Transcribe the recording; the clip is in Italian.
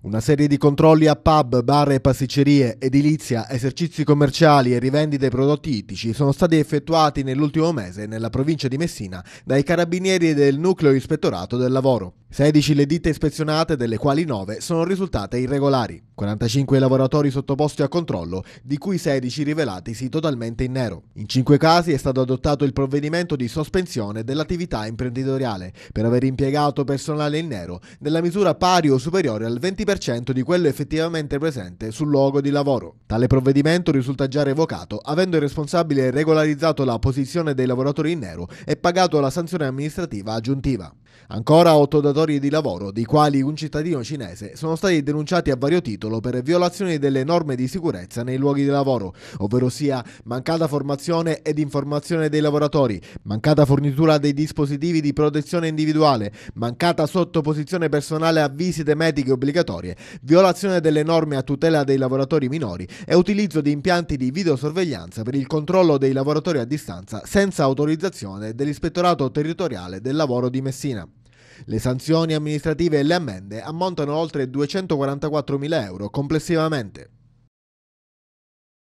Una serie di controlli a pub, bar e pasticcerie, edilizia, esercizi commerciali e rivendite prodotti ittici sono stati effettuati nell'ultimo mese nella provincia di Messina dai carabinieri del nucleo ispettorato del lavoro. 16 le ditte ispezionate, delle quali 9 sono risultate irregolari, 45 i lavoratori sottoposti a controllo, di cui 16 rivelatisi totalmente in nero. In 5 casi è stato adottato il provvedimento di sospensione dell'attività imprenditoriale per aver impiegato personale in nero nella misura pari o superiore al 20% di quello effettivamente presente sul luogo di lavoro. Tale provvedimento risulta già revocato, avendo il responsabile regolarizzato la posizione dei lavoratori in nero e pagato la sanzione amministrativa aggiuntiva. Ancora otto datori di lavoro, di quali un cittadino cinese, sono stati denunciati a vario titolo per violazioni delle norme di sicurezza nei luoghi di lavoro, ovvero sia mancata formazione ed informazione dei lavoratori, mancata fornitura dei dispositivi di protezione individuale, mancata sottoposizione personale a visite mediche obbligatorie, violazione delle norme a tutela dei lavoratori minori e utilizzo di impianti di videosorveglianza per il controllo dei lavoratori a distanza senza autorizzazione dell'Ispettorato Territoriale del Lavoro di Messina. Le sanzioni amministrative e le ammende ammontano a oltre 244.000 euro complessivamente.